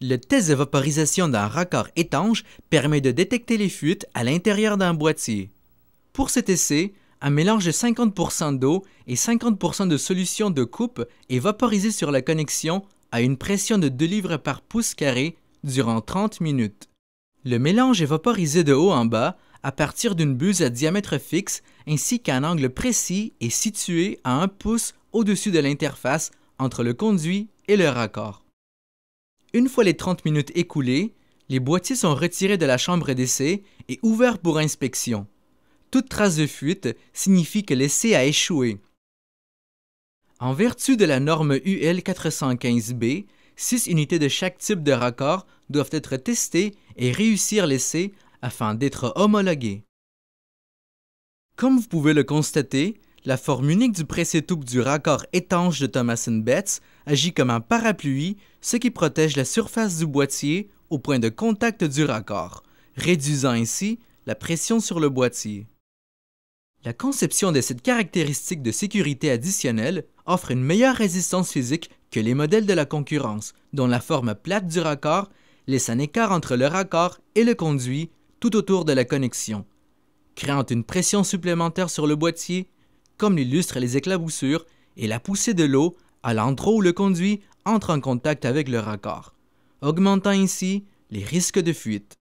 Le test de vaporisation d'un raccord étanche permet de détecter les fuites à l'intérieur d'un boîtier. Pour cet essai, un mélange de 50% d'eau et 50% de solution de coupe est vaporisé sur la connexion à une pression de 2 livres par pouce carré durant 30 minutes. Le mélange est vaporisé de haut en bas à partir d'une buse à diamètre fixe ainsi qu'à un angle précis et situé à 1 pouce au-dessus de l'interface entre le conduit et le raccord. Une fois les 30 minutes écoulées, les boîtiers sont retirés de la chambre d'essai et ouverts pour inspection. Toute trace de fuite signifie que l'essai a échoué. En vertu de la norme UL 415B, six unités de chaque type de raccord doivent être testées et réussir l'essai afin d'être homologuées. Comme vous pouvez le constater, la forme unique du pressé-toupe du raccord étanche de Thomas Betts agit comme un parapluie, ce qui protège la surface du boîtier au point de contact du raccord, réduisant ainsi la pression sur le boîtier. La conception de cette caractéristique de sécurité additionnelle offre une meilleure résistance physique que les modèles de la concurrence, dont la forme plate du raccord laisse un écart entre le raccord et le conduit tout autour de la connexion, créant une pression supplémentaire sur le boîtier comme l'illustrent les éclaboussures et la poussée de l'eau à l'endroit où le conduit entre en contact avec le raccord, augmentant ainsi les risques de fuite.